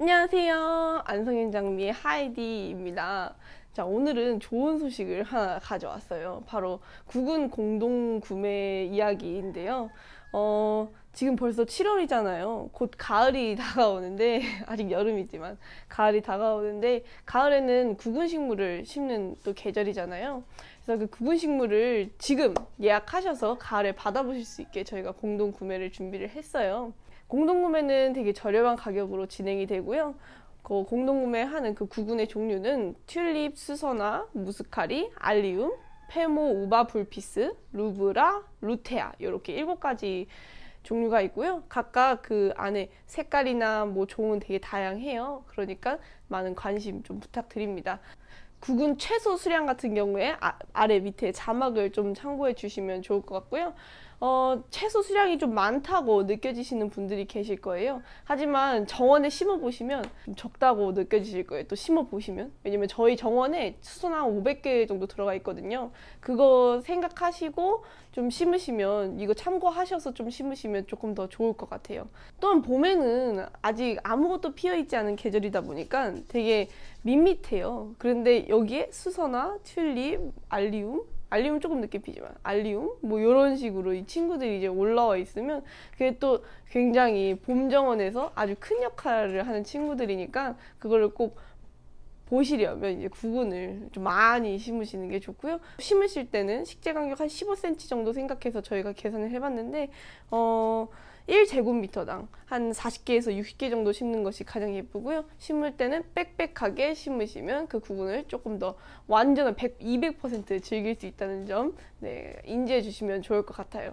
안녕하세요. 안성인 장미의 하이디입니다. 자, 오늘은 좋은 소식을 하나 가져왔어요. 바로 국군 공동 구매 이야기인데요. 어, 지금 벌써 7월이잖아요. 곧 가을이 다가오는데, 아직 여름이지만, 가을이 다가오는데, 가을에는 구근 식물을 심는 또 계절이잖아요. 그래서 그 구근 식물을 지금 예약하셔서 가을에 받아보실 수 있게 저희가 공동 구매를 준비를 했어요. 공동구매는 되게 저렴한 가격으로 진행이 되고요. 그 공동구매하는 그 구근의 종류는 튤립, 수선화, 무스카리, 알리움, 페모, 우바, 불피스, 루브라, 루테아 이렇게 일곱 가지 종류가 있고요. 각각 그 안에 색깔이나 뭐 종은 되게 다양해요. 그러니까 많은 관심 좀 부탁드립니다. 구근 최소 수량 같은 경우에 아, 아래 밑에 자막을 좀 참고해 주시면 좋을 것 같고요. 어, 채소 수량이 좀 많다고 느껴지시는 분들이 계실 거예요. 하지만 정원에 심어 보시면 적다고 느껴지실 거예요. 또 심어 보시면 왜냐면 저희 정원에 수선나 500개 정도 들어가 있거든요. 그거 생각하시고 좀 심으시면 이거 참고하셔서 좀 심으시면 조금 더 좋을 것 같아요. 또한 봄에는 아직 아무것도 피어 있지 않은 계절이다 보니까 되게 밋밋해요. 그런데 여기에 수선화 튤립, 알리움 알리움 조금 늦게 피지만 알리움 뭐요런 식으로 이 친구들이 이제 올라와 있으면 그게 또 굉장히 봄 정원에서 아주 큰 역할을 하는 친구들이니까 그거를 꼭 보시려면 이제 구근을 좀 많이 심으시는 게 좋고요. 심으실 때는 식재 간격 한 15cm 정도 생각해서 저희가 계산을 해봤는데 어 1제곱미터당 한 40개에서 60개 정도 심는 것이 가장 예쁘고요. 심을 때는 빽빽하게 심으시면 그 구근을 조금 더 완전한 100, 200% 즐길 수 있다는 점 네, 인지해 주시면 좋을 것 같아요.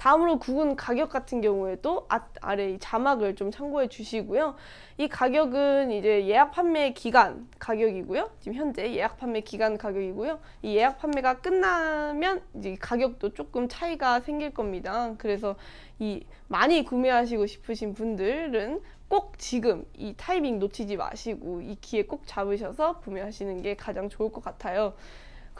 다음으로 구분 가격 같은 경우에도 아래 자막을 좀 참고해 주시고요. 이 가격은 이제 예약 판매 기간 가격이고요. 지금 현재 예약 판매 기간 가격이고요. 이 예약 판매가 끝나면 이제 가격도 조금 차이가 생길 겁니다. 그래서 이 많이 구매하시고 싶으신 분들은 꼭 지금 이 타이밍 놓치지 마시고 이 기회 꼭 잡으셔서 구매하시는 게 가장 좋을 것 같아요.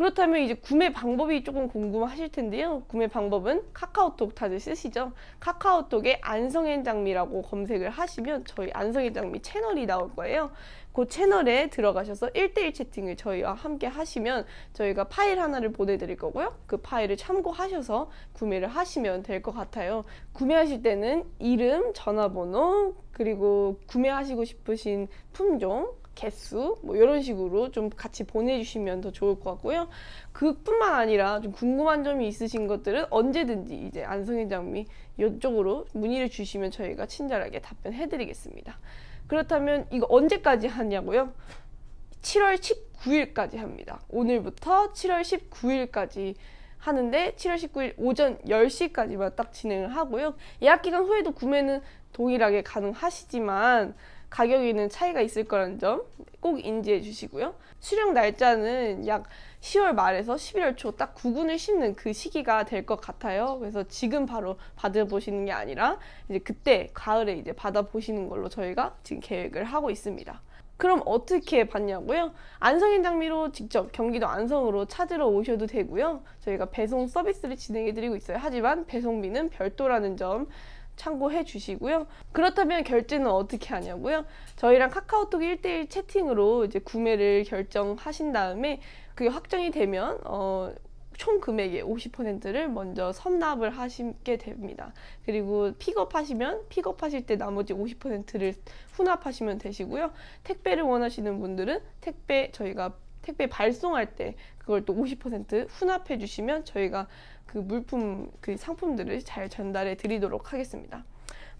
그렇다면 이제 구매 방법이 조금 궁금하실 텐데요. 구매 방법은 카카오톡 다들 쓰시죠? 카카오톡에 안성현 장미라고 검색을 하시면 저희 안성현 장미 채널이 나올 거예요. 그 채널에 들어가셔서 1대1 채팅을 저희와 함께 하시면 저희가 파일 하나를 보내드릴 거고요. 그 파일을 참고하셔서 구매를 하시면 될 것 같아요. 구매하실 때는 이름, 전화번호, 그리고 구매하시고 싶으신 품종, 개수 뭐 이런 식으로 좀 같이 보내주시면 더 좋을 것 같고요. 그뿐만 아니라 좀 궁금한 점이 있으신 것들은 언제든지 이제 안성현 장미 이쪽으로 문의를 주시면 저희가 친절하게 답변해드리겠습니다. 그렇다면 이거 언제까지 하냐고요? 7월 19일까지 합니다. 오늘부터 7월 19일까지 하는데 7월 19일 오전 10시까지만 딱 진행을 하고요. 예약 기간 후에도 구매는 동일하게 가능하시지만 가격에는 차이가 있을 거라는 점 꼭 인지해 주시고요. 수령 날짜는 약 10월 말에서 11월 초 딱 구근을 심는 그 시기가 될 것 같아요. 그래서 지금 바로 받아보시는 게 아니라 이제 그때 가을에 이제 받아보시는 걸로 저희가 지금 계획을 하고 있습니다. 그럼 어떻게 받냐고요? 안성인 장미로 직접 경기도 안성으로 찾으러 오셔도 되고요. 저희가 배송 서비스를 진행해 드리고 있어요. 하지만 배송비는 별도라는 점 참고해 주시고요. 그렇다면 결제는 어떻게 하냐고요? 저희랑 카카오톡 1대1 채팅으로 이제 구매를 결정하신 다음에 그게 확정이 되면 어, 총 금액의 50%를 먼저 선납을 하시게 됩니다. 그리고 픽업하시면 픽업하실 때 나머지 50%를 후납하시면 되시고요. 택배를 원하시는 분들은 택배 저희가 택배 발송할 때 그걸 또 50%훈합해 주시면 저희가 그 물품 그 상품들을 잘 전달해 드리도록 하겠습니다.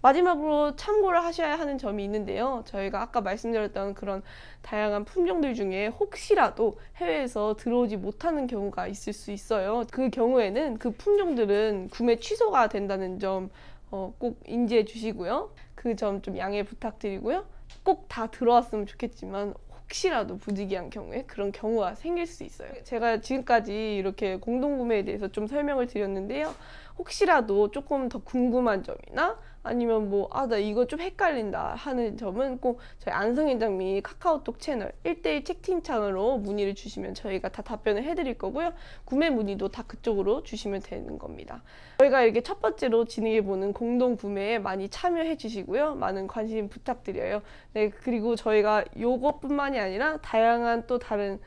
마지막으로 참고를 하셔야 하는 점이 있는데요. 저희가 아까 말씀드렸던 그런 다양한 품종들 중에 혹시라도 해외에서 들어오지 못하는 경우가 있을 수 있어요. 그 경우에는 그 품종들은 구매 취소가 된다는 점꼭 어, 인지해 주시고요. 그 점 좀 양해 부탁드리고요. 꼭 다 들어왔으면 좋겠지만 혹시라도 부득이한 경우에 그런 경우가 생길 수 있어요. 제가 지금까지 이렇게 공동구매에 대해서 좀 설명을 드렸는데요. 혹시라도 조금 더 궁금한 점이나 아니면 뭐 아 나 이거 좀 헷갈린다 하는 점은 꼭 저희 안성현장미 카카오톡 채널 1대1 채팅창으로 문의를 주시면 저희가 다 답변을 해드릴 거고요. 구매 문의도 다 그쪽으로 주시면 되는 겁니다. 저희가 이렇게 첫 번째로 진행해보는 공동 구매에 많이 참여해 주시고요. 많은 관심 부탁드려요. 네 그리고 저희가 요것뿐만이 아니라 다양한 또 다른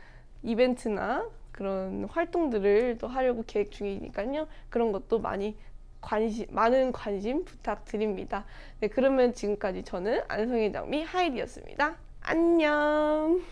이벤트나 그런 활동들을 또 하려고 계획 중이니까요. 그런 것도 많이 관심, 많은 관심 부탁드립니다. 네, 그러면 지금까지 저는 안성의 장미 하이디였습니다. 안녕!